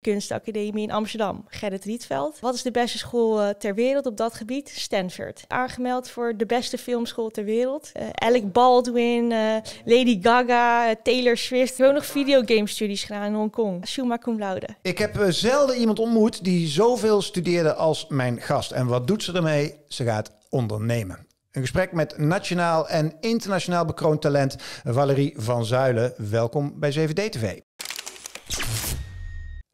Kunstacademie in Amsterdam, Gerrit Rietveld. Wat is de beste school eh, ter wereld op dat gebied? Stanford. Aangemeld voor de beste filmschool ter wereld. Uh, Alec Baldwin, eh, Lady Gaga, Taylor Swift. Ik heb ook nog videogame studies gedaan in Hongkong. Kong. cum laude. Ik heb zelden iemand ontmoet die zoveel studeerde als mijn gast. En wat doet ze ermee? Ze gaat ondernemen. Een gesprek met nationaal en internationaal bekroond talent Valerie van Zuilen. Welkom bij 7D TV.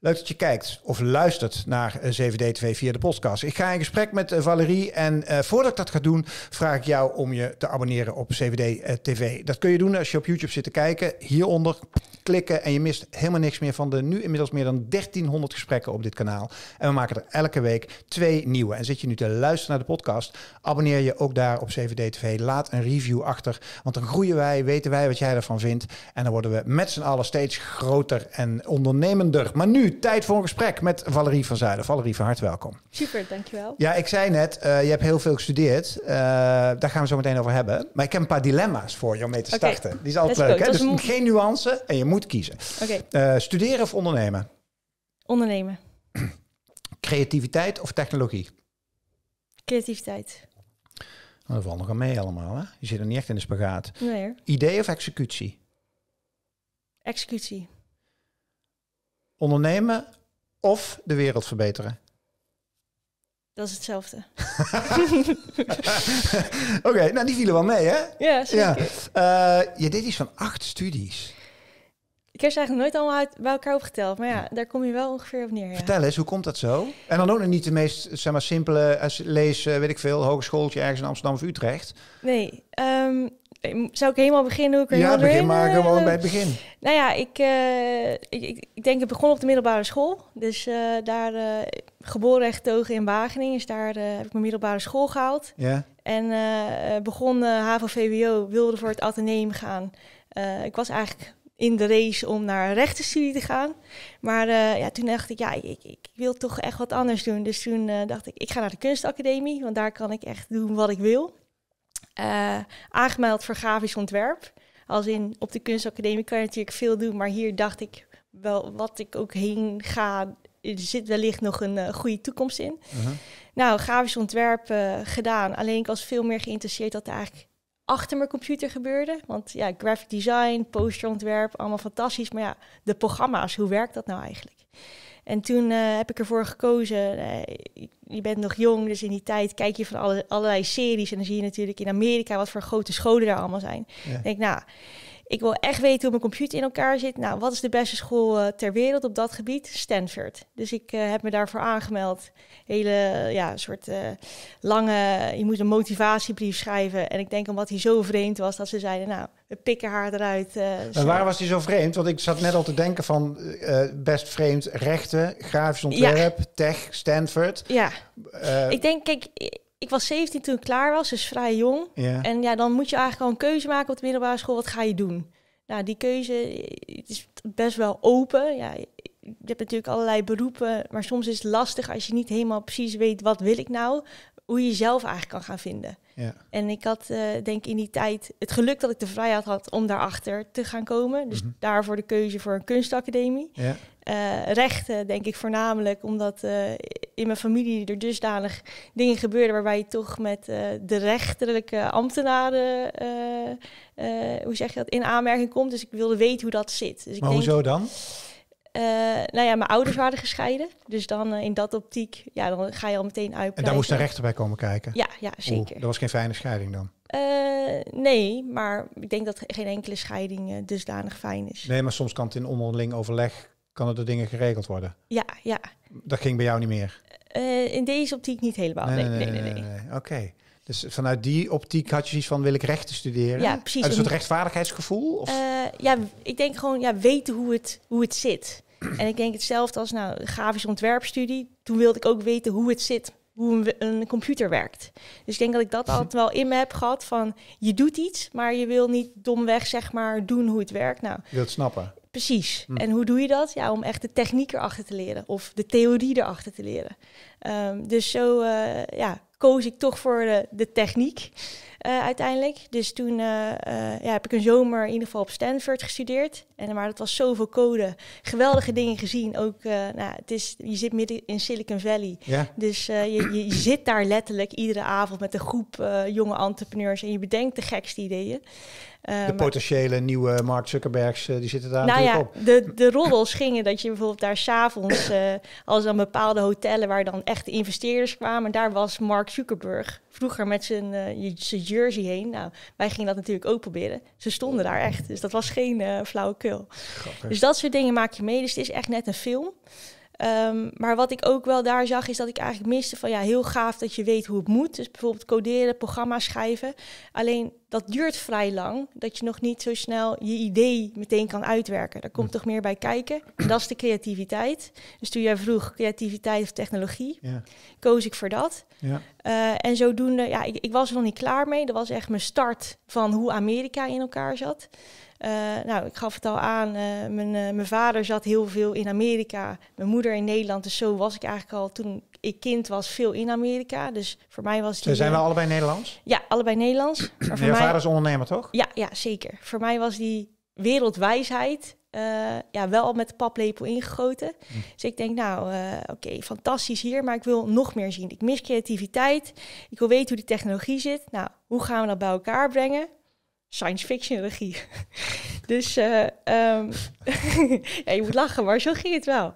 Leuk dat je kijkt of luistert naar 7D2 eh, via de podcast. Ik ga in gesprek met eh, Valerie en eh, voordat ik dat ga doen, vraag ik jou om je te abonneren op 7D-TV. Dat kun je doen als je op YouTube zit te kijken. Hieronder klikken en je mist helemaal niks meer van de nu inmiddels meer dan 1300 gesprekken op dit kanaal. En we maken er elke week twee nieuwe. En zit je nu te luisteren naar de podcast, abonneer je ook daar op 7D-TV. Laat een review achter, want dan groeien wij, weten wij wat jij ervan vindt. En dan worden we met z'n allen steeds groter en ondernemender. Maar nu tijd voor een gesprek met Valerie van Zuiden. Valerie, van harte welkom. Super, dankjewel. Ja, ik zei net, eh, je hebt heel veel gestudeerd. Eh, daar gaan we zo meteen over hebben. Maar ik heb een paar dilemma's voor je om mee te starten. Die is altijd leuk, hè? Dus geen nuance en je moet kiezen. Eh, studeren of ondernemen? Ondernemen. Creativiteit of technologie? Creativiteit. Dan oh, dat valt nog mee allemaal, hè? Je zit er niet echt in de spagaat. Nee. Idee of executie? Executie. Ondernemen of de wereld verbeteren? Dat is hetzelfde. Oké, nou die vielen wel mee, hè? Ja, zeker. Ja. Eh, je deed iets van acht studies. Ik heb ze eigenlijk nooit allemaal uit, bij elkaar opgeteld. Maar ja, daar kom je wel ongeveer op neer. Ja. Vertel eens, hoe komt dat zo? En dan ook nog niet de meest zeg maar, simpele, eh, lees, eh, weet ik veel, hogeschooltje ergens in Amsterdam of Utrecht. Nee, um, zou ik helemaal beginnen hoe ik er Ja, begin maken. maar gewoon uh, bij het begin. Nou ja, eh, ik, ik, ik, denk ik begon op de middelbare school. Dus eh, daar geboren en getogen in Wageningen. Dus daar heb ik mijn middelbare school gehaald. Ja. En begon HAVO-VWO, wilde voor het ateneum gaan. ik was eigenlijk in de race om naar rechtenstudie te gaan. Maar ja, toen dacht ik, ja, ik, ik, wil toch echt wat anders doen. Dus toen dacht ik, ik ga naar de kunstacademie, want daar kan ik echt doen wat ik wil uh, aangemeld voor grafisch ontwerp. Als in op de kunstacademie kan je natuurlijk veel doen, maar hier dacht ik wel wat ik ook heen ga, er zit wellicht nog een eh, goede toekomst in. Uh-huh. Nou, grafisch ontwerp eh, gedaan. Alleen ik was veel meer geïnteresseerd dat er eigenlijk achter mijn computer gebeurde. Want ja, graphic design, posterontwerp, allemaal fantastisch. Maar ja, de programma's, hoe werkt dat nou eigenlijk? En toen eh, heb ik ervoor gekozen. Eh, je bent nog jong, dus in die tijd kijk je van alle, allerlei series. En dan zie je natuurlijk in Amerika wat voor grote scholen er allemaal zijn. Ja. denk, nou, ik wil echt weten hoe mijn computer in elkaar zit. Nou, wat is de beste school eh, ter wereld op dat gebied? Stanford. Dus ik eh, heb me daarvoor aangemeld. Hele ja, soort eh, lange. Je moet een motivatiebrief schrijven. En ik denk omdat hij zo vreemd was dat ze zeiden: Nou, we pikken haar eruit. en waar was hij zo vreemd? Want ik zat net al te denken: van best vreemd rechten, grafisch ontwerp, tech, Stanford. Ja. ik denk, kijk ik was 17 toen ik klaar was, dus vrij jong. Ja. En ja, dan moet je eigenlijk al een keuze maken op de middelbare school. Wat ga je doen? Nou, die keuze het is best wel open. Ja, je hebt natuurlijk allerlei beroepen, maar soms is het lastig als je niet helemaal precies weet wat wil ik nou, hoe je jezelf eigenlijk kan gaan vinden. Ja. En ik had uh, denk in die tijd het geluk dat ik de vrijheid had om daarachter te gaan komen. Dus mhm. daarvoor de keuze voor een kunstacademie. Ja. Eh, rechten, denk ik voornamelijk, omdat eh, in mijn familie er dusdanig dingen gebeurden waarbij je toch met eh, de rechterlijke ambtenaren, hoe zeg je dat, in aanmerking komt. Dus ik wilde weten hoe dat zit. Dus maar ik denk, hoezo dan? nou ja, mijn ouders waren gescheiden. Dus dan in dat optiek, ja, dan ga je al meteen uit. En daar moest een rechter bij komen kijken? Ja, ja zeker. Oeh, dat was geen fijne scheiding dan? nee, maar ik denk dat geen enkele scheiding dusdanig fijn is. Nee, maar soms kan het in onderling overleg kan door dingen geregeld worden. Ja, ja. Dat ging bij jou niet meer? Eh, in deze optiek niet helemaal. Nee, nee, nee. nee, Oké. Dus vanuit die optiek had je iets van, wil ik rechten studeren? Ja, precies. een soort rechtvaardigheidsgevoel? Of? Eh, ja, ik denk gewoon ja, weten hoe het, hoe het zit. en ik denk hetzelfde als nou, grafisch grafische ontwerpstudie. Toen wilde ik ook weten hoe het zit, hoe een, computer werkt. Dus ik denk dat ik dat mhm. altijd wel in me heb gehad van, je doet iets, maar je wil niet domweg zeg maar doen hoe het werkt. Nou, je wilt snappen. Precies. Hm. En hoe doe je dat? Ja, om echt de techniek erachter te leren of de theorie erachter te leren. Ehm, dus zo eh, ja, koos ik toch voor de techniek. Eh, uiteindelijk. Dus toen eh, eh, ja, heb ik een zomer in ieder geval op Stanford gestudeerd. En, maar dat was zoveel code. Geweldige dingen gezien. Ook, nou, het is, je zit midden in Silicon Valley. Ja. Dus je, je, zit daar letterlijk iedere avond met een groep jonge entrepreneurs. En je bedenkt de gekste ideeën. de potentiële nieuwe Mark Zuckerbergs, die zitten daar nou ja, op. De, de roddels gingen dat je bijvoorbeeld daar s'avonds, uh, als dan bepaalde hotellen waar dan echt investeerders kwamen, daar was Mark Zuckerberg vroeger met zijn, eh, jersey heen. Nou, wij gingen dat natuurlijk ook proberen. Ze stonden daar echt. Dus dat was geen uh, eh, flauwekul. Dus dat soort dingen maak je mee. Dus het is echt net een film. Ehm, maar wat ik ook wel daar zag, is dat ik eigenlijk miste van ja, heel gaaf dat je weet hoe het moet. Dus bijvoorbeeld coderen, programma's schrijven. Alleen dat duurt vrij lang, dat je nog niet zo snel je idee meteen kan uitwerken. Daar komt hm. toch meer bij kijken. En dat is de creativiteit. Dus toen jij vroeg creativiteit of technologie, ja. koos ik voor dat. Ja. Eh, en zodoende, ja, ik, ik was er nog niet klaar mee. Dat was echt mijn start van hoe Amerika in elkaar zat. Eh, nou, ik gaf het al aan, eh, mijn, eh, mijn, vader zat heel veel in Amerika, mijn moeder in Nederland. Dus zo was ik eigenlijk al toen ik kind was veel in Amerika. Dus voor mij was die... zijn we allebei Nederlands? Ja, allebei Nederlands. Maar voor vader is ondernemer, toch? Ja, ja, zeker. Voor mij was die wereldwijsheid ja, wel al met de paplepel ingegoten. Hm. Dus ik denk, nou, oké, fantastisch hier, maar ik wil nog meer zien. Ik mis creativiteit, ik wil weten hoe die technologie zit. Nou, hoe gaan we dat bij elkaar brengen? science fiction regie. dus eh, ehm, je moet lachen, maar zo ging het wel.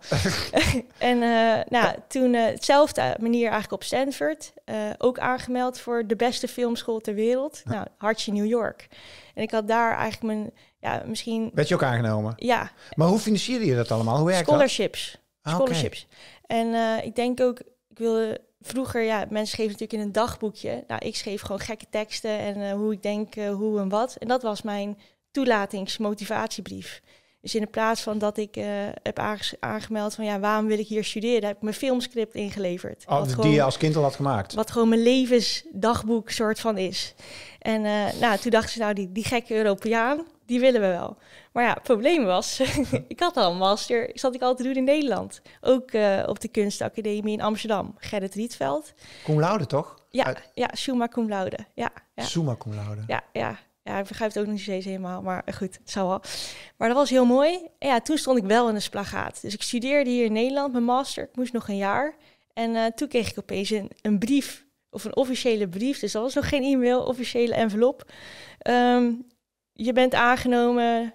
en eh, nou, toen eh, hetzelfde manier eigenlijk op Stanford. ook aangemeld voor de beste filmschool ter wereld. Nou, hartje New York. En ik had daar eigenlijk mijn, ja, misschien... Werd je ook aangenomen? Ja. Maar hoe financierde je dat allemaal? Hoe werkt Scholarships. Scholarships. Ah, En ik denk ook, ik wilde vroeger, ja, mensen schreven natuurlijk in een dagboekje. Nou, ik schreef gewoon gekke teksten en eh, hoe ik denk, eh, hoe en wat. En dat was mijn toelatingsmotivatiebrief. Dus in de plaats van dat ik eh, heb aangemeld van ja, waarom wil ik hier studeren, heb ik mijn filmscript ingeleverd. Oh, die gewoon, je als kind al had gemaakt. Wat gewoon mijn levensdagboek soort van is. En nou, toen dachten ze nou, die, die gekke Europeaan, die willen we wel. Maar ja, het probleem was, ik had al een master, zat ik al te doen in Nederland. Ook eh, op de kunstacademie in Amsterdam, Gerrit Rietveld. Cum laude toch? Ja, ja summa cum laude. Ja, ja. Summa cum laude. Ja, ja. Ja, ik begrijp het ook nog steeds helemaal, maar eh, goed, het zou wel. Maar dat was heel mooi. En ja, toen stond ik wel in een splagaat. Dus ik studeerde hier in Nederland, mijn master, ik moest nog een jaar. En eh, toen kreeg ik opeens een, een brief of een officiële brief. Dus dat was nog geen e-mail, officiële envelop. Ehm, je bent aangenomen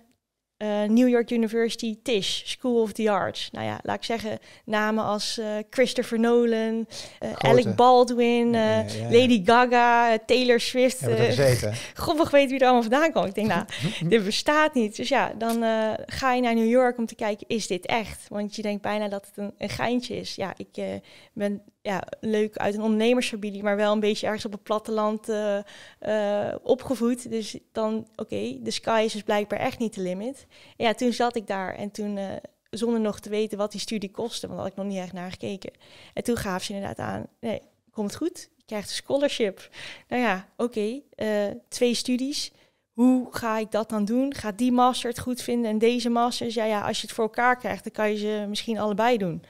uh, New York University Tisch, School of the Arts. Nou ja, laat ik zeggen, namen als eh, Christopher Nolan, uh, Alec Baldwin, ja, Lady Gaga, Taylor Swift. Goppig weet wie er allemaal vandaan komt. Ik denk, nou, dit bestaat niet. Dus ja, dan ga je naar New York om te kijken, is dit echt? Want je denkt bijna dat het een, een geintje is. Ja, ik ben ja, leuk uit een ondernemersfamilie, maar wel een beetje ergens op het platteland eh, eh, opgevoed. Dus dan, oké, de sky is dus blijkbaar echt niet de limit. En ja, toen zat ik daar en toen, eh, zonder nog te weten wat die studie kostte, want daar had ik nog niet echt naar gekeken. En toen gaf ze inderdaad aan, nee, komt goed, je krijgt een scholarship. Nou ja, oké, twee studies. Hoe ga ik dat dan doen? Gaat die master het goed vinden en deze master? Ja, ja, als je het voor elkaar krijgt, dan kan je ze misschien allebei doen.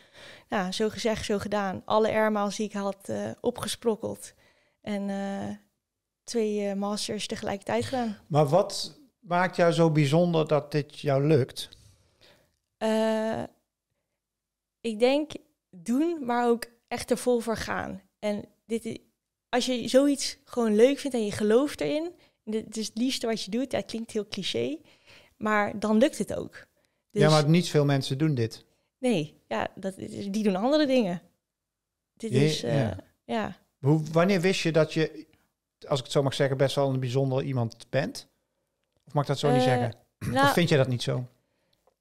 Nou, zo gezegd, zo gedaan. Alle airmaals die ik had uh, opgesprokkeld. En eh, twee eh, masters tegelijkertijd gedaan. Maar wat maakt jou zo bijzonder dat dit jou lukt? ik denk doen, maar ook echt er vol voor gaan. En dit, als je zoiets gewoon leuk vindt en je gelooft erin, dit is het liefste wat je doet, dat klinkt heel cliché, maar dan lukt het ook. Dus ja, maar niet veel mensen doen dit. Nee, ja, dat, die doen andere dingen. Dit is, eh, ja. Hoe, wanneer wist je dat je, als ik het zo mag zeggen, best wel een bijzonder iemand bent? Of mag ik dat zo niet eh, zeggen? of nou- vind je dat niet zo?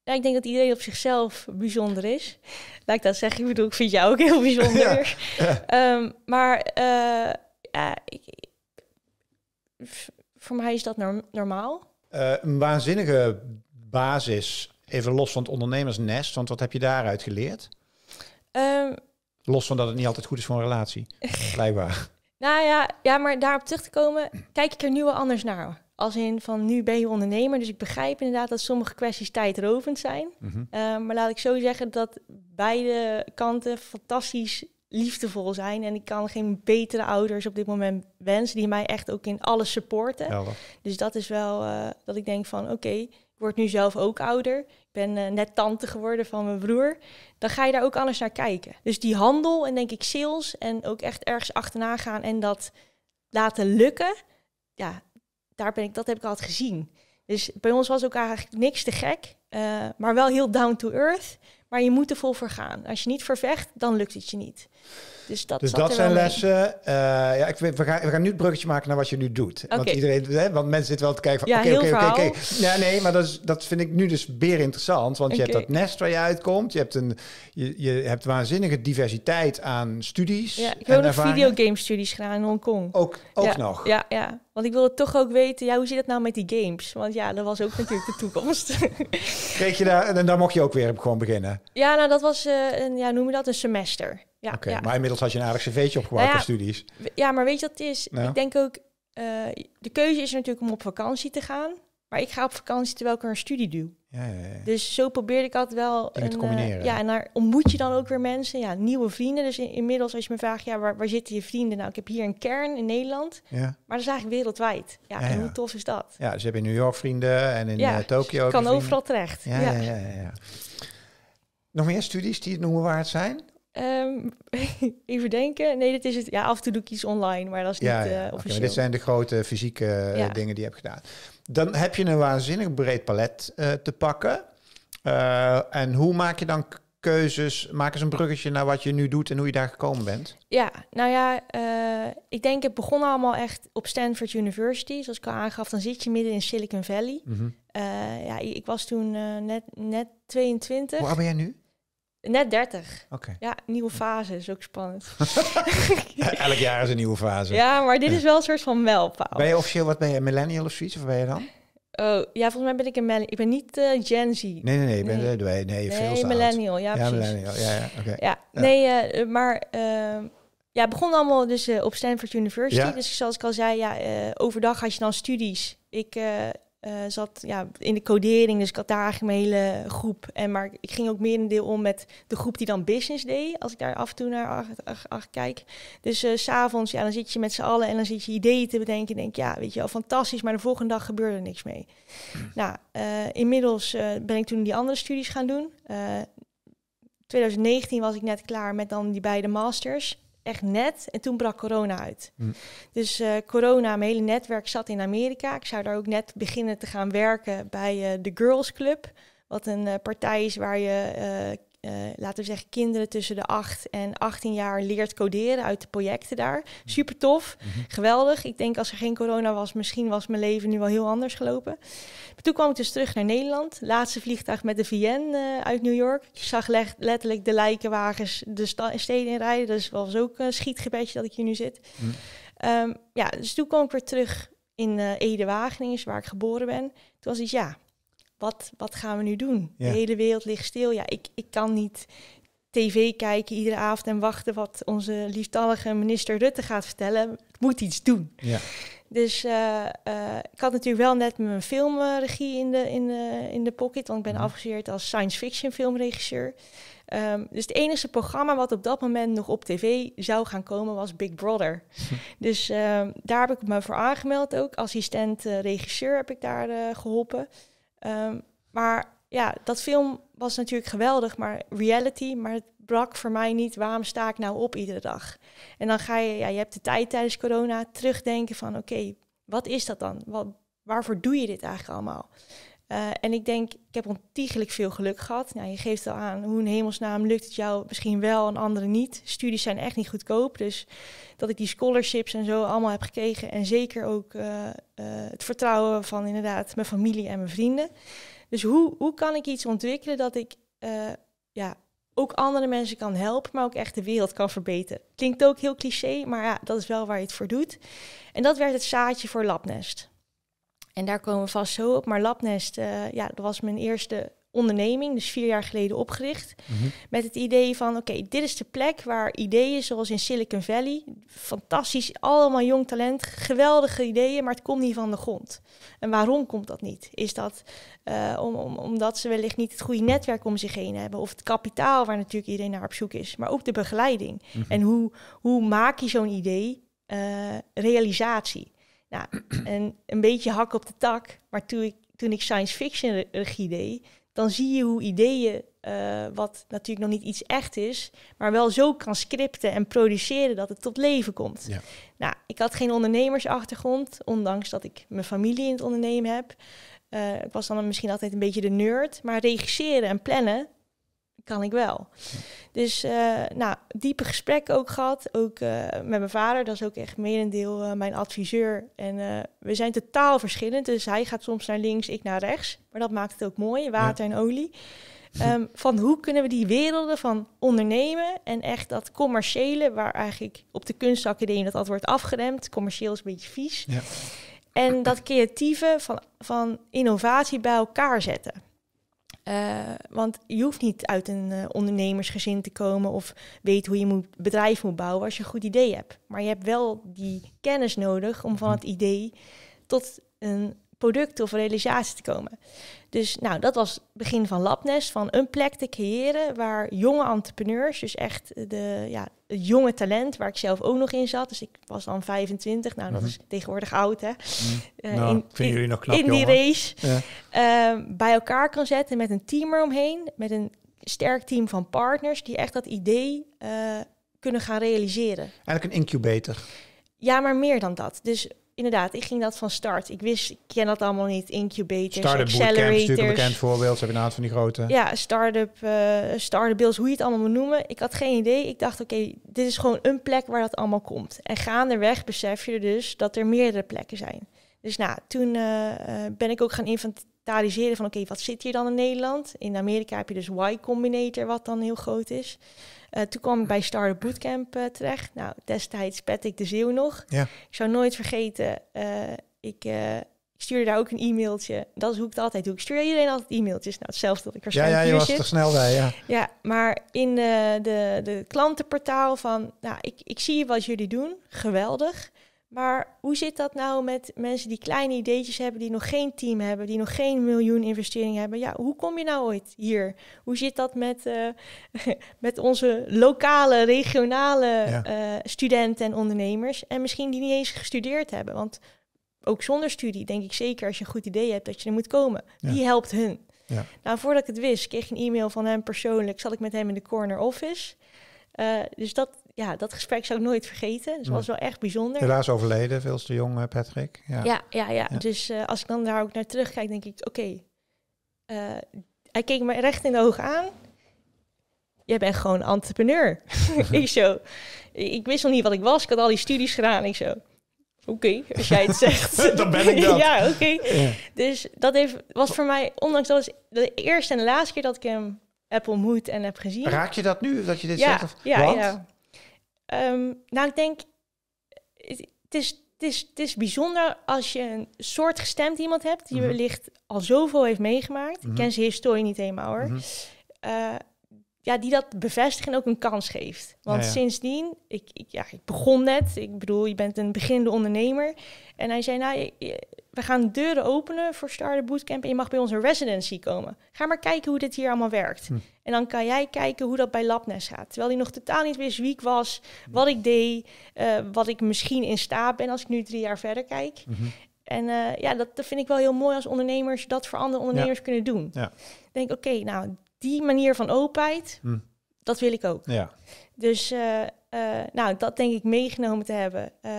Ja, ik denk dat iedereen op zichzelf bijzonder is. Laat ik dat zeggen. Ik bedoel, ik vind jou ook heel bijzonder. Ehm, maar eh, ja, ik, voor mij is dat normaal. een waanzinnige basis even los van het ondernemersnest, want wat heb je daaruit geleerd? Ehm, los van dat het niet altijd goed is voor een relatie, blijkbaar. Nou ja, ja, maar daarop terug te komen, kijk ik er nu wel anders naar. Als in van nu ben je ondernemer, dus ik begrijp inderdaad dat sommige kwesties tijdrovend zijn. Mhm. Ehm, maar laat ik zo zeggen dat beide kanten fantastisch liefdevol zijn. En ik kan geen betere ouders op dit moment wensen die mij echt ook in alles supporten. Dus dat is wel eh, dat ik denk van oké, word nu zelf ook ouder. Ik ben eh, net tante geworden van mijn broer. Dan ga je daar ook alles naar kijken. Dus die handel en denk ik sales en ook echt ergens achterna gaan en dat laten lukken. Ja, daar ben ik, dat heb ik altijd gezien. Dus bij ons was ook eigenlijk niks te gek, eh, maar wel heel down to earth. Maar je moet er vol voor gaan. Als je niet vervecht, dan lukt het je niet. Dus dat, dus zijn lessen. Eh, ja, ik, we, gaan, we gaan nu het bruggetje maken naar wat je nu doet. Want, iedereen, hè, want mensen zitten wel te kijken van... oké, oké, oké. Ja, nee, maar dat, is, dat vind ik nu dus weer interessant. Want je hebt dat nest waar je uitkomt. Je hebt, een, je, je hebt waanzinnige diversiteit aan studies. Ja, ik heb ook nog videogame-studies gedaan in Hongkong. Ook, ook nog? Ja, ja. Want ik wilde toch ook weten, ja, hoe zit het nou met die games? Want ja, dat was ook natuurlijk de toekomst. Kreeg je daar, en daar mocht je ook weer gewoon beginnen? Ja, nou dat was, eh, een, ja, noem je dat, een semester ja, Oké, maar inmiddels had je een aardig cv'tje opgebouwd voor nou studies. Ja, maar weet je wat het is? Nou? Ik denk ook, uh, de keuze is natuurlijk om op vakantie te gaan. Maar ik ga op vakantie terwijl ik een studie doe. Ja, dus zo probeerde ik altijd wel... Een, eh, combineren. ja, en daar ontmoet je dan ook weer mensen. Ja, nieuwe vrienden. Dus in, inmiddels als je me vraagt, ja, waar, waar zitten je vrienden? Nou, ik heb hier een kern in Nederland. Maar dat is eigenlijk wereldwijd. Ja, en hoe tof is dat? Ja, dus je in New York vrienden en in uh, Tokio dus kan overal terecht. ja, ja, ja. Nog meer studies die het noemen waard zijn? Ehm, even denken. Nee, dit is het. Ja, af en toe doe ik iets online, maar dat is niet eh, officieel. dit zijn de grote fysieke eh, dingen die je hebt gedaan. Dan heb je een waanzinnig breed palet eh, te pakken. en hoe maak je dan keuzes? Maak eens een bruggetje naar wat je nu doet en hoe je daar gekomen bent. Ja, nou ja, ik denk het begon allemaal echt op Stanford University. Zoals ik al aangaf, dan zit je midden in Silicon Valley. Mhm. ja, ik was toen net, net 22. Waar ben jij nu? Net 30. Oké. Ja, nieuwe fase is ook spannend. Elk jaar is een nieuwe fase. Ja, maar dit is wel een soort van mijlpaal. Ben je officieel wat ben je, millennial of zoiets? Of ben je dan? Oh, ja, volgens mij ben ik een millennial. Ik ben niet eh, Gen Z. Nee, nee, nee. Eh, je nee. nee, nee, veel millennial. Ja, ja, millennial. Ja, ja, ja. Nee, eh, maar... Uh, ja, begon allemaal dus op Stanford University. Dus zoals ik al zei, ja, overdag had je dan studies. Ik, eh, zat ja, in de codering, dus ik had daar eigenlijk mijn hele groep. En, maar ik ging ook meer een deel om met de groep die dan business deed, als ik daar af en toe naar ach, kijk. Dus s eh, s'avonds, ja, dan zit je met z'n allen en dan zit je ideeën te bedenken. En denk, ja, weet je wel, fantastisch, maar de volgende dag gebeurde er niks mee. Hmm. Nou, eh, inmiddels ben ik toen die andere studies gaan doen. 2019 was ik net klaar met dan die beide masters echt net. En toen brak corona uit. Mm. Dus eh, corona, mijn hele netwerk zat in Amerika. Ik zou daar ook net beginnen te gaan werken bij eh, de Girls Club. Wat een eh, partij is waar je eh, laten we zeggen, kinderen tussen de 8 en 18 jaar leert coderen uit de projecten daar. Super tof, mhm. geweldig. Ik denk als er geen corona was, misschien was mijn leven nu wel heel anders gelopen. toen kwam ik dus terug naar Nederland. Laatste vliegtuig met de VN eh, uit New York. Ik zag letterlijk de lijkenwagens de steden rijden Dat dus was ook een schietgebedje dat ik hier nu zit. Mhm. Ehm, ja, dus toen kwam ik weer terug in uh, eh, Ede-Wageningen, waar ik geboren ben. Toen was iets, ja, wat, wat gaan we nu doen? De hele wereld ligt stil. Ja, ik, ik kan niet tv kijken iedere avond en wachten wat onze lieftallige minister Rutte gaat vertellen. Ik moet iets doen. Ja. Dus eh, eh, ik had natuurlijk wel net mijn filmregie in de, in de, in de pocket, want ik ben ja. Mhm. als science fiction filmregisseur. Ehm, dus het enige programma wat op dat moment nog op tv zou gaan komen was Big Brother. dus ehm, daar heb ik me voor aangemeld ook. Assistent eh, regisseur heb ik daar geholpen. Ehm, maar ja, dat film was natuurlijk geweldig, maar reality, maar het brak voor mij niet. Waarom sta ik nou op iedere dag? En dan ga je, ja, je hebt de tijd tijdens corona terugdenken van, oké, wat is dat dan? Wat, waarvoor doe je dit eigenlijk allemaal? Eh, en ik denk, ik heb ontiegelijk veel geluk gehad. Nou, je geeft al aan, hoe in hemelsnaam lukt het jou misschien wel en anderen niet. Studies zijn echt niet goedkoop. Dus dat ik die scholarships en zo allemaal heb gekregen. En zeker ook eh, eh, het vertrouwen van inderdaad mijn familie en mijn vrienden. Dus hoe, hoe kan ik iets ontwikkelen dat ik ja, ook andere mensen kan helpen, maar ook echt de wereld kan verbeteren. Klinkt ook heel cliché, maar ja, dat is wel waar je het voor doet. En dat werd het zaadje voor Labnest. En daar komen we vast zo op. Maar Labnest, uh, ja, dat was mijn eerste onderneming, dus vier jaar geleden opgericht. Mhm. Met het idee van, oké, dit is de plek waar ideeën zoals in Silicon Valley, fantastisch, allemaal jong talent, geweldige ideeën, maar het komt niet van de grond. En waarom komt dat niet? Is dat eh, om, omdat ze wellicht niet het goede netwerk om zich heen hebben, of het kapitaal waar natuurlijk iedereen naar op zoek is, maar ook de begeleiding. Mhm. En hoe, hoe maak je zo'n idee eh, realisatie? en een beetje hak op de tak, maar toen ik, toen ik science fiction regie deed, dan zie je hoe ideeën, eh, wat natuurlijk nog niet iets echt is, maar wel zo kan scripten en produceren dat het tot leven komt. Ja. Nou, ik had geen ondernemersachtergrond, ondanks dat ik mijn familie in het ondernemen heb. Eh, ik was dan misschien altijd een beetje de nerd, maar regisseren en plannen, kan ik wel. Dus eh, nou, diepe gesprekken ook gehad, ook eh, met mijn vader. Dat is ook echt merendeel uh, mijn adviseur. En we zijn totaal verschillend. Dus hij gaat soms naar links, ik naar rechts. Maar dat maakt het ook mooi, water en olie. Ehm, van hoe kunnen we die werelden van ondernemen en echt dat commerciële, waar eigenlijk op de kunstacademie dat altijd wordt afgeremd. Commercieel is een beetje vies. Ja. En dat creatieve van, van innovatie bij elkaar zetten. Eh, want je hoeft niet uit een eh, ondernemersgezin te komen of weet hoe je moet, bedrijf moet bouwen als je een goed idee hebt. Maar je hebt wel die kennis nodig om van mhm. het idee tot een product of realisatie te komen. Dus nou, dat was het begin van Labnest, van een plek te creëren waar jonge entrepreneurs, dus echt de, ja, het jonge talent, waar ik zelf ook nog in zat. Dus ik was dan 25, nou dat mhm. is tegenwoordig oud hè. Mhm. Eh, nou, in, vinden jullie nog knap, In die race. Ja. Ehm, bij elkaar kan zetten met een team eromheen, met een sterk team van partners die echt dat idee eh, kunnen gaan realiseren. Eigenlijk een incubator. Ja, maar meer dan dat. Dus inderdaad, ik ging dat van start. Ik wist, ik ken dat allemaal niet. Incubators, startup accelerators. natuurlijk een bekend voorbeeld. Ze hebben een van die grote. Ja, start-up, uh, eh, start bills, hoe je het allemaal moet noemen. Ik had geen idee. Ik dacht, oké, dit is gewoon een plek waar dat allemaal komt. En gaandeweg besef je dus dat er meerdere plekken zijn. Dus nou, toen eh, eh, ben ik ook gaan realiseren van oké, wat zit hier dan in Nederland? In Amerika heb je dus Y Combinator, wat dan heel groot is. Eh, toen kwam ik bij Startup Bootcamp eh, terecht. Nou, destijds pet ik de zeeuw nog. Ja. Ik zou nooit vergeten, eh, ik, ik, stuurde daar ook een e-mailtje. Dat is hoe ik het altijd doe. Ik stuur iedereen altijd e-mailtjes. Nou, hetzelfde dat ik waarschijnlijk Ja, ja je was er snel bij, ja. Ja, maar in de, de, de klantenportaal van, nou, ik, ik zie wat jullie doen. Geweldig. Maar hoe zit dat nou met mensen die kleine ideetjes hebben, die nog geen team hebben, die nog geen miljoen investeringen hebben? Ja, hoe kom je nou ooit hier? Hoe zit dat met, eh, met onze lokale, regionale eh, studenten en ondernemers? En misschien die niet eens gestudeerd hebben. Want ook zonder studie denk ik zeker als je een goed idee hebt dat je er moet komen. Ja. Die helpt hun. Ja. Nou, voordat ik het wist, kreeg ik een e-mail van hem persoonlijk. Zat ik met hem in de corner office. Eh, dus dat, ja, dat gesprek zou ik nooit vergeten. Dus was wel echt bijzonder. Helaas overleden, veel te jong, eh, Patrick. Ja, ja, ja. ja. Dus eh, als ik dan daar ook naar terugkijk, denk ik, oké. Eh, hij keek me recht in de ogen aan. Jij bent gewoon entrepreneur. ik zo. Ik wist nog niet wat ik was. Ik had al die studies gedaan. Ik zo. Oké, als jij het zegt. dan ben ik dat. ja, oké. Dus dat heeft, was voor mij, ondanks dat is de eerste en de laatste keer dat ik hem heb ontmoet en heb gezien. Raak je dat nu, dat je dit ja, zegt? Of, ja, ja. Ehm, nou, ik denk, het is, het, is, het is bijzonder als je een soort gestemd iemand hebt die mhm. wellicht al zoveel heeft meegemaakt. Ik mhm. ken zijn historie niet helemaal hoor. Mm ja, die dat bevestigen ook een kans geeft. Want sindsdien, ik, ik, ja, ik begon net, ik bedoel, je bent een beginnende ondernemer. En hij zei, nou, we gaan deuren openen voor Startup Bootcamp en je mag bij onze residency komen. Ga maar kijken hoe dit hier allemaal werkt. Hm. En dan kan jij kijken hoe dat bij Labnes gaat. Terwijl hij nog totaal niet wist wie ik was, hm. wat ik deed, eh, wat ik misschien in staat ben als ik nu drie jaar verder kijk. Mhm. En eh, ja, dat, dat, vind ik wel heel mooi als ondernemers dat voor andere ondernemers kunnen doen. Ja. Denk, oké, nou, die manier van openheid, hm. dat wil ik ook. Ja. Dus eh, eh, nou, dat denk ik meegenomen te hebben. Eh,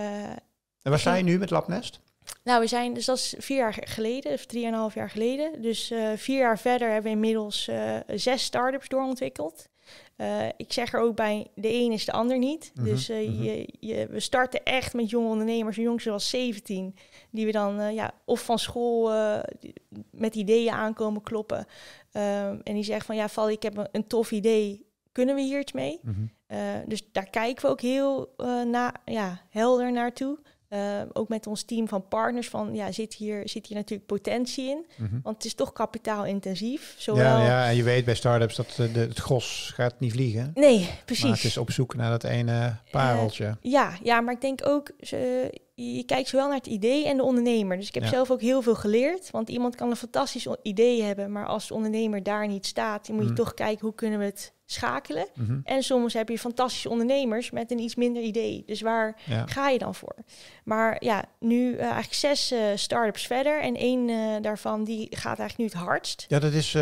en waar zijn je nu met Labnest? Nou, we zijn, dus dat is vier jaar geleden, of drieënhalf jaar geleden. Dus vier jaar verder hebben we inmiddels zes start-ups doorontwikkeld. Uh, ik zeg er ook bij, de een is de ander niet. Mhm, dus mhm. je, je, we starten echt met jonge ondernemers, jongens zoals 17, die we dan ja, of van school met ideeën aankomen kloppen. Ehm, en die zegt van ja, Val, ik heb een, tof idee. Kunnen we hier iets mee? Mhm. Eh, dus daar kijken we ook heel uh, na, ja, helder naartoe. Ehm, ook met ons team van partners van ja, zit hier, zit hier natuurlijk potentie in. Mhm. Want het is toch kapitaalintensief. Zowel... Ja, ja, en je weet bij startups dat eh, de, het gros gaat niet vliegen. Nee, precies. het is op zoek naar dat ene pareltje. ja, ja, maar ik denk ook, je kijkt zowel naar het idee en de ondernemer. Dus ik heb zelf ook heel veel geleerd. Want iemand kan een fantastisch idee hebben, maar als de ondernemer daar niet staat, dan moet je mhm. toch kijken hoe kunnen we het schakelen. Mhm. En soms heb je fantastische ondernemers met een iets minder idee. Dus waar ga je dan voor? Maar ja, nu eh, eigenlijk zes uh, start-ups verder. En één eh, daarvan die gaat eigenlijk nu het hardst. Ja, dat is...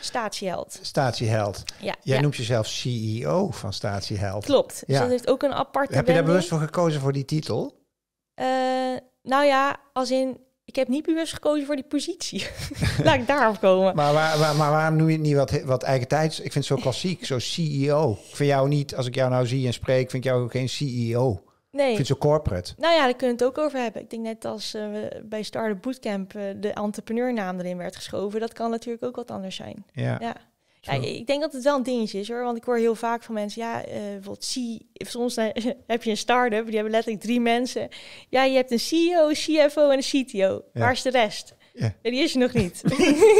statieheld. Statieheld. Ja, Jij noemt jezelf CEO van Statieheld. Klopt. Dus dat heeft ook een aparte Heb je daar bewust voor gekozen voor die titel? Eh, nou ja, als in ik heb niet bewust gekozen voor die positie. Laat ik daarop komen. maar, waar, maar waarom noem je het niet wat, wat eigen tijds? Ik vind het zo klassiek, zo CEO. Ik vind jou niet, als ik jou nou zie en spreek, vind ik jou ook geen CEO. Nee. Ik vind het zo corporate. Nou ja, daar kunnen we het ook over hebben. Ik denk net als uh, bij Startup Bootcamp eh, de entrepreneurnaam erin werd geschoven. Dat kan natuurlijk ook wat anders zijn. Ja. ja. Ja, ik denk dat het wel een dingetje is hoor. Want ik hoor heel vaak van mensen, ja, wat eh, zie soms heb je een start-up, die hebben letterlijk drie mensen. Ja, je hebt een CEO, CFO en een CTO. Waar is de rest? Ja. Die is je nog niet.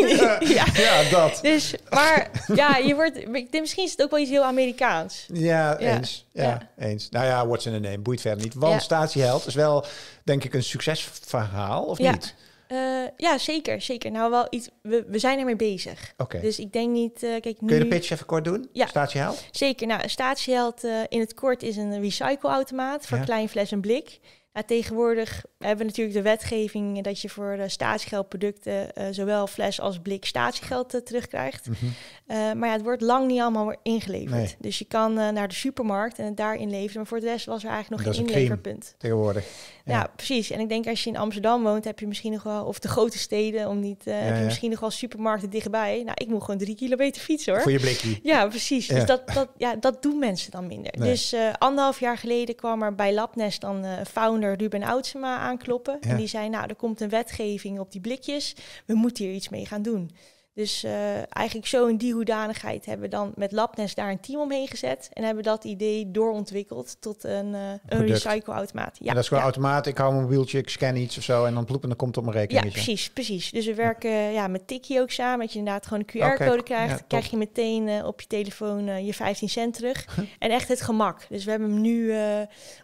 ja, ja. dat. Dus, maar ja, je wordt, misschien is het ook wel iets heel Amerikaans. Ja, eens. Ja, eens. Nou ja, what's in a name, boeit verder niet. Want statieheld is wel, denk ik, een succesverhaal, of niet? Eh, ja, zeker, zeker. Nou, wel iets. We, we zijn ermee bezig. Dus ik denk niet. Eh, kijk, nu... Kun je de pitch even kort doen? Ja. Statieheld? Zeker. Nou, statieheld uh, in het kort is een recycleautomaat voor klein fles en blik. Nou, tegenwoordig hebben natuurlijk de wetgeving dat je voor eh, statiegeldproducten uh, zowel fles als blik statiegeld eh, terugkrijgt. Mhm. maar ja, het wordt lang niet allemaal ingeleverd. Dus je kan naar de supermarkt en het daar inleveren. Maar voor de rest was er eigenlijk nog dat geen inleverpunt. tegenwoordig. Ja. ja. precies. En ik denk als je in Amsterdam woont, heb je misschien nog wel, of de grote steden, om niet, heb je misschien nog wel supermarkten dichtbij. Nou, ik moet gewoon drie kilometer fietsen hoor. Voor je blikje. Ja, precies. Dus dat, dat, ja, dat doen mensen dan minder. Dus anderhalf jaar geleden kwam er bij Labnest dan founder Ruben Oudsema aan kloppen En die zei, nou, er komt een wetgeving op die blikjes. We moeten hier iets mee gaan doen. Dus eh, eigenlijk zo in die hoedanigheid hebben we dan met Labnes daar een team omheen gezet. En hebben dat idee doorontwikkeld tot een, eh, recycle automaat Ja, en dat is gewoon automaat. Ik hou mijn mobieltje, ik scan iets of zo en dan ploep en dan komt het op mijn rekening. Ja, precies, precies. Dus we werken eh, ja, met Tiki ook samen. Dat je inderdaad gewoon een QR-code krijgt. krijg je meteen op je telefoon je 15 cent terug. en echt het gemak. Dus we hebben hem nu,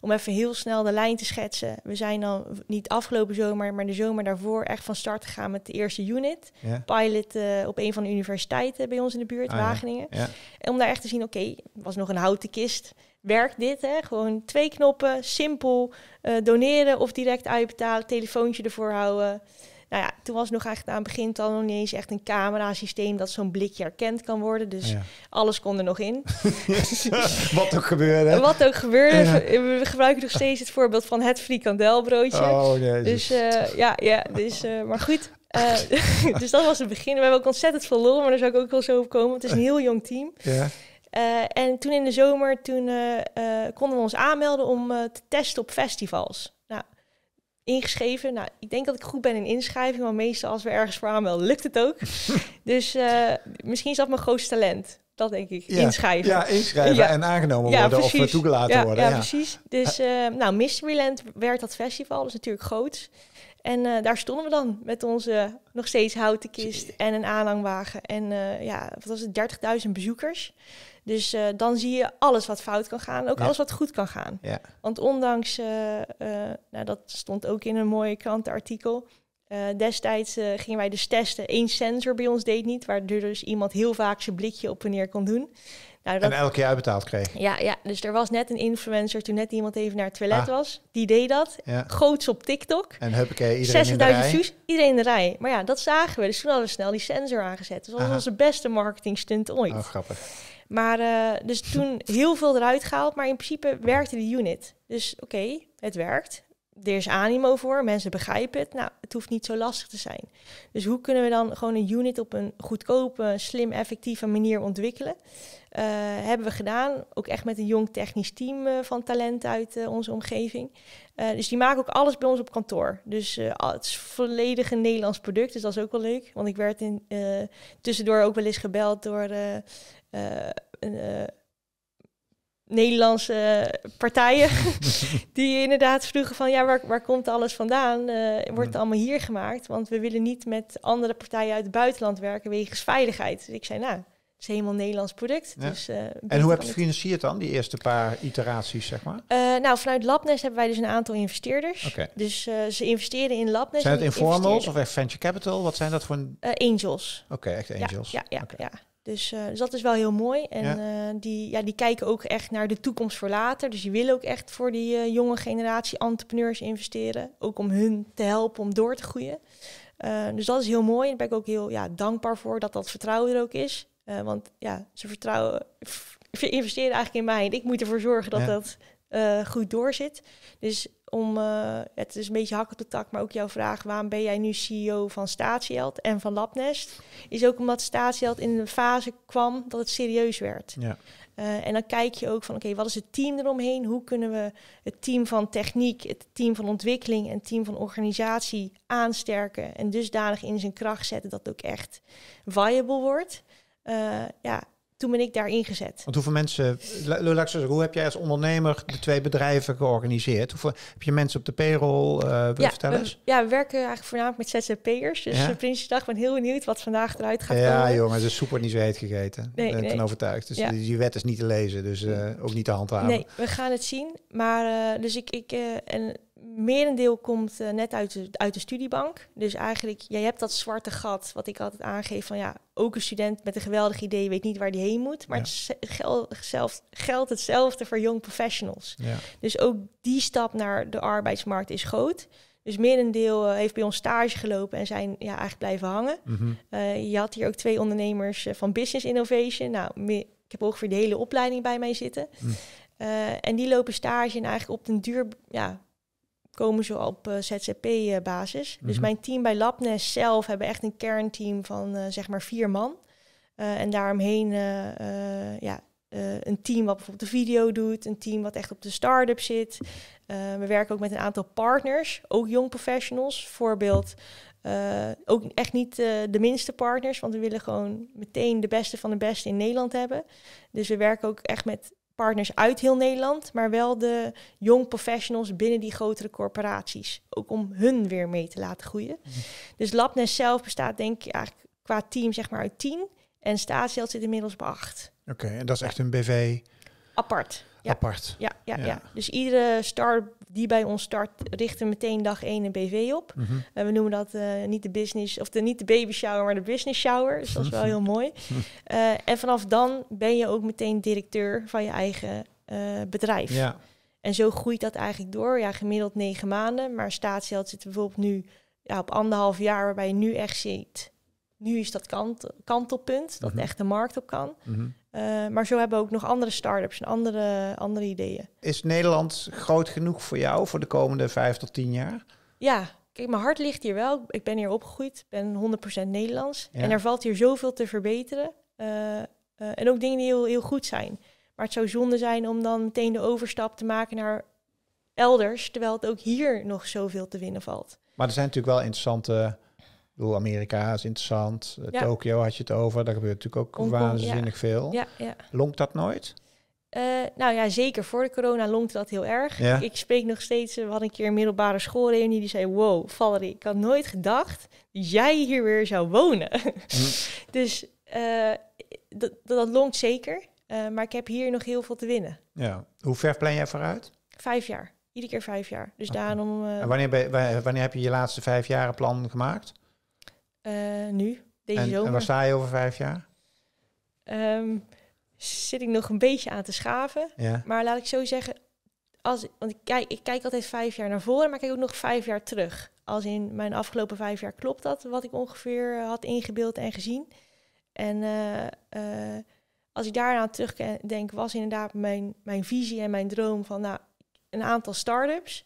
om even heel snel de lijn te schetsen. We zijn dan niet afgelopen zomer, maar de zomer daarvoor echt van start gegaan met de eerste unit. Pilot eh, op een van de universiteiten bij ons in de buurt, ah, Wageningen. om daar echt te zien, oké, was nog een houten kist. Werkt dit? Hè? Gewoon twee knoppen, simpel, eh, doneren of direct uitbetalen, telefoontje ervoor houden. Nou ja, toen was nog eigenlijk aan het begin dan nog niet eens echt een camerasysteem dat zo'n blikje herkend kan worden. Dus ah, alles kon er nog in. Wat ook gebeurde. Wat ook gebeurde. We gebruiken nog steeds het voorbeeld van het frikandelbroodje. Oh, dus eh, ja, ja dus, uh, maar goed. Eh, dus dat was het begin. We hebben ook ontzettend veel lol, maar daar zou ik ook wel zo op komen. Het is een heel jong team. Eh, en toen in de zomer toen, eh, konden we ons aanmelden om te testen op festivals. Nou, ingeschreven. Nou, ik denk dat ik goed ben in inschrijving, maar meestal als we ergens voor aanmelden, lukt het ook. dus misschien is dat mijn grootste talent. Dat denk ik. Ja. inschrijven. Ja, inschrijven ja. en aangenomen worden of toegelaten worden. Ja, precies. Dus nou, Mysteryland werd dat festival, is natuurlijk groot. En eh, daar stonden we dan met onze nog steeds houten kist en een aanhangwagen. En eh, ja, wat was het, 30.000 bezoekers. Dus eh, dan zie je alles wat fout kan gaan, ook alles wat goed kan gaan. Want ondanks, nou, dat stond ook in een mooie krantenartikel. destijds gingen wij dus testen. Eén sensor bij ons deed niet, waardoor dus iemand heel vaak zijn blikje op en neer kon doen. Nou, dat... En elke jaar betaald kreeg. Ja, ja, dus er was net een influencer toen net iemand even naar het toilet ah. was. Die deed dat. Ja. Goots op TikTok. En huppakee, iedereen 60.000 views, iedereen in de rij. Maar ja, dat zagen we. Dus toen hadden we snel die sensor aangezet. Dus dat was onze beste marketing stunt ooit. Oh, grappig. Maar eh, dus toen heel veel eruit gehaald. Maar in principe werkte de unit. Dus oké, het werkt er is animo voor, mensen begrijpen het. Nou, het hoeft niet zo lastig te zijn. Dus hoe kunnen we dan gewoon een unit op een goedkope, slim, effectieve manier ontwikkelen? Eh, hebben we gedaan, ook echt met een jong technisch team eh, van talent uit eh, onze omgeving. dus die maken ook alles bij ons op kantoor. Dus het is volledig een Nederlands product, dus dat is ook wel leuk. Want ik werd in, tussendoor ook wel eens gebeld door een Nederlandse eh, partijen. die inderdaad vroegen van ja, waar, waar komt alles vandaan? Eh, wordt het allemaal hier gemaakt? Want we willen niet met andere partijen uit het buitenland werken wegens veiligheid. Dus ik zei nou, het is helemaal Nederlands product. Dus, eh, en hoe heb je het gefinancierd dan, die eerste paar iteraties, zeg maar? nou, vanuit LabNES hebben wij dus een aantal investeerders. Dus ze investeren in LabNES. Zijn het informals of echt venture capital? Wat zijn dat voor... Een... angels. Oké, echt angels. Ja, ja, ja. Dus, eh, dus, dat is wel heel mooi. En eh, die, ja, die kijken ook echt naar de toekomst voor later. Dus die willen ook echt voor die eh, jonge generatie entrepreneurs investeren. Ook om hun te helpen om door te groeien. dus dat is heel mooi. En daar ben ik ook heel ja, dankbaar voor dat dat vertrouwen er ook is. want ja, ze vertrouwen, investeren eigenlijk in mij. En ik moet ervoor zorgen dat dat goed doorzit. Dus om, eh, het is een beetje hak op tak, maar ook jouw vraag: waarom ben jij nu CEO van Statieheld en van Labnest? Is ook omdat Statieheld in een fase kwam dat het serieus werd. Ja. Eh, en dan kijk je ook van oké, wat is het team eromheen? Hoe kunnen we het team van techniek, het team van ontwikkeling en het team van organisatie aansterken en dusdanig in zijn kracht zetten dat het ook echt viable wordt? Eh, ja, toen ben ik daar ingezet. Want hoeveel mensen, laat hoe heb jij als ondernemer de twee bedrijven georganiseerd? Hoeveel, heb je mensen op de payroll? Uh, ja, We, ja, werken eigenlijk voornamelijk met ZZP'ers. Dus ja? Eh, Prinsjesdag, ben heel benieuwd wat vandaag eruit gaat ja, komen. Ja jongen, de soep wordt niet zo heet gegeten. Nee, ben overtuigd. Dus die, wet is niet te lezen, dus eh, ook niet te handhaven. Nee, we gaan het zien. Maar dus ik, ik en merendeel komt net uit de, uit de studiebank. Dus eigenlijk, jij hebt dat zwarte gat, wat ik altijd aangeef van ja, ook een student met een geweldig idee weet niet waar die heen moet. Maar ja. het zelf, geldt hetzelfde voor young professionals. Ja. Dus ook die stap naar de arbeidsmarkt is groot. Dus merendeel uh, eh, heeft bij ons stage gelopen en zijn ja, eigenlijk blijven hangen. Mhm. Eh, je had hier ook twee ondernemers eh, van Business Innovation. Nou, ik heb ongeveer de hele opleiding bij mij zitten. Mhm. en die lopen stage en eigenlijk op den duur ja, komen ze op uh, eh, ZZP-basis. Eh, dus mhm. mijn team bij Labnest zelf hebben echt een kernteam van eh, zeg maar vier man. Uh, en daaromheen ja, een team wat bijvoorbeeld de video doet, een team wat echt op de start-up zit. we werken ook met een aantal partners, ook jong professionals. Voorbeeld, ook echt niet de minste partners, want we willen gewoon meteen de beste van de beste in Nederland hebben. Dus we werken ook echt met partners uit heel Nederland, maar wel de jong professionals binnen die grotere corporaties. Ook om hun weer mee te laten groeien. Mhm. Dus Labnest zelf bestaat denk ik eigenlijk qua team zeg maar uit tien. En Staatsdeel zit inmiddels bij acht. Oké, en dat is echt een BV? Apart apart. Ja, ja, ja, Dus iedere start die bij ons start, richten meteen dag 1 een BV op. Mm we noemen dat eh, niet de business, of de, niet de baby shower, maar de business shower. Dus dat is wel heel mooi. Eh, en vanaf dan ben je ook meteen directeur van je eigen bedrijf. Ja. En zo groeit dat eigenlijk door. Ja, gemiddeld negen maanden. Maar staatsgeld zit bijvoorbeeld nu ja, op anderhalf jaar, waarbij je nu echt zit nu is dat kant, kantelpunt, dat mhm. echt de markt op kan. Mhm. Eh, maar zo hebben we ook nog andere start-ups en andere, andere ideeën. Is Nederland groot genoeg voor jou voor de komende vijf tot tien jaar? Ja, kijk, mijn hart ligt hier wel. Ik ben hier opgegroeid, ben 100% Nederlands. En er valt hier zoveel te verbeteren. Eh, eh, en ook dingen die heel, heel goed zijn. Maar het zou zonde zijn om dan meteen de overstap te maken naar elders, terwijl het ook hier nog zoveel te winnen valt. Maar er zijn natuurlijk wel interessante Amerika is interessant. Eh, Tokio had je het over. Daar gebeurt natuurlijk ook waanzinnig veel. Ja, ja. Longt dat nooit? Eh, nou ja, zeker voor de corona longt dat heel erg. Ja. Ik spreek nog steeds, we eh, hadden een keer een middelbare schoolreunie die zei... Wow, Valerie, ik had nooit gedacht dat jij hier weer zou wonen. Mm. dus dat, longt zeker. maar ik heb hier nog heel veel te winnen. Ja. Hoe ver plan jij vooruit? Vijf jaar. Iedere keer vijf jaar. Dus daarom... wanneer, ben, wanneer heb je je laatste vijf jaren plan gemaakt? Eh, nu, deze en, zomer. En waar sta je over vijf jaar? Ehm, zit ik nog een beetje aan te schaven. Ja. Maar laat ik zo zeggen, als, want ik kijk, ik kijk altijd vijf jaar naar voren, maar ik kijk ook nog vijf jaar terug. Als in mijn afgelopen vijf jaar klopt dat, wat ik ongeveer had ingebeeld en gezien. En uh, uh, als ik daarna terugdenk, was inderdaad mijn, mijn visie en mijn droom van nou, een aantal start-ups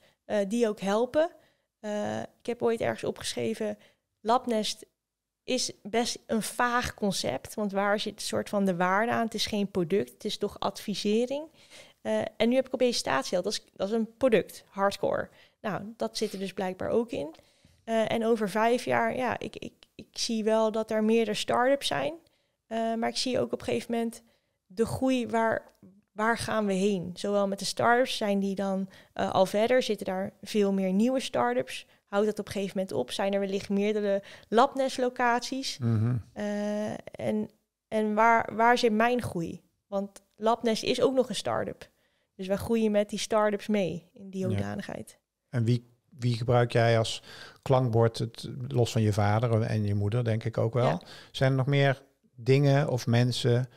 die ook helpen. ik heb ooit ergens opgeschreven, Labnest is best een vaag concept. Want waar zit een soort van de waarde aan? Het is geen product, het is toch advisering. Eh, en nu heb ik opeens staatsgeld. Dat is, dat is een product, hardcore. Nou, dat zit er dus blijkbaar ook in. Eh, en over vijf jaar, ja, ik, ik, ik zie wel dat er meerdere start-ups zijn. Eh, maar ik zie ook op een gegeven moment de groei waar, waar gaan we heen? Zowel met de start-ups zijn die dan al verder, zitten daar veel meer nieuwe start-ups houdt dat op een gegeven moment op? Zijn er wellicht meerdere labneslocaties? Mm eh, en en waar, waar zit mijn groei? Want LabNES is ook nog een start-up. Dus wij groeien met die start-ups mee in die hoedanigheid. En wie, wie gebruik jij als klankbord, het, los van je vader en je moeder, denk ik ook wel. Zijn er nog meer dingen of mensen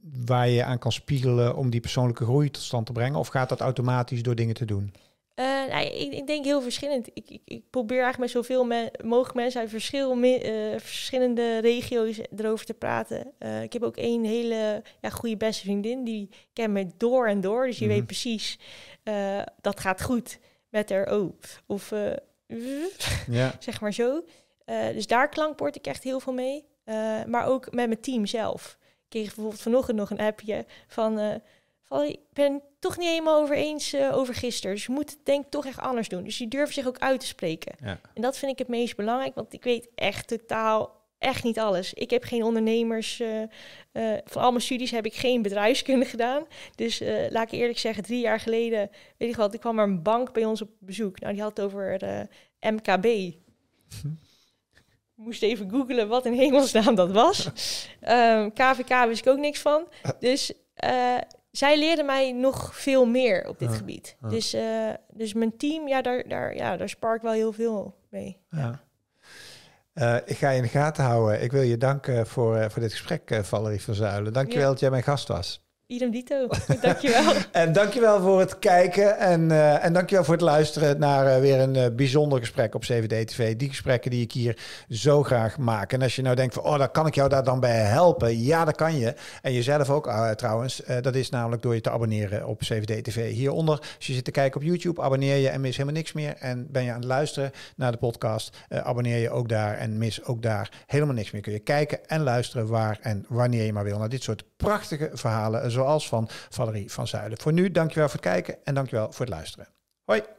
waar je aan kan spiegelen om die persoonlijke groei tot stand te brengen? Of gaat dat automatisch door dingen te doen? Eh, nou, ik, ik, denk heel verschillend. Ik, ik, ik probeer eigenlijk met zoveel mogelijk mensen uit eh, verschillende regio's erover te praten. Eh, ik heb ook één hele ja, goede beste vriendin, die kent mij door en door. Dus je mhm. weet precies, dat gaat goed met haar. Oh, of zeg maar zo. dus daar klankbord ik echt heel veel mee. maar ook met mijn team zelf. Ik kreeg bijvoorbeeld vanochtend nog een appje van ik ben toch niet helemaal over eens eh, over gisteren. Dus je moet het denk ik toch echt anders doen. Dus die durven zich ook uit te spreken. Ja. En dat vind ik het meest belangrijk, want ik weet echt totaal echt niet alles. Ik heb geen ondernemers. Uh, eh, eh, van al mijn studies heb ik geen bedrijfskunde gedaan. Dus laat ik eerlijk zeggen, drie jaar geleden, weet ik wat, ik kwam er een bank bij ons op bezoek. Nou, die had het over MKB. Moest even googlen wat in hemelsnaam dat was. KVK ehm, wist ik ook niks van. Dus zij leerden mij nog veel meer op dit gebied. Dus, eh, dus mijn team, ja, daar, daar, ja, daar spar ik wel heel veel mee. Ja. Eh, ik ga je in de gaten houden. Ik wil je danken voor, eh, voor dit gesprek, Valerie van Zuilen. Dankjewel wel dat jij mijn gast was. Idem dito. Dankjewel. en dankjewel voor het kijken en, uh, en dankjewel voor het luisteren naar eh, weer een eh, bijzonder gesprek op CVD TV. Die gesprekken die ik hier zo graag maak. En als je nou denkt van, oh, dan kan ik jou daar dan bij helpen. Ja, dat kan je. En jezelf ook trouwens. dat is namelijk door je te abonneren op CVD TV. Hieronder, als je zit te kijken op YouTube, abonneer je en mis helemaal niks meer. En ben je aan het luisteren naar de podcast, abonneer je ook daar en mis ook daar helemaal niks meer. Kun je kijken en luisteren waar en wanneer je maar wil. Naar dit soort prachtige verhalen zoals van Valerie van Zuilen. Voor nu, dankjewel voor het kijken en dankjewel voor het luisteren. Hoi!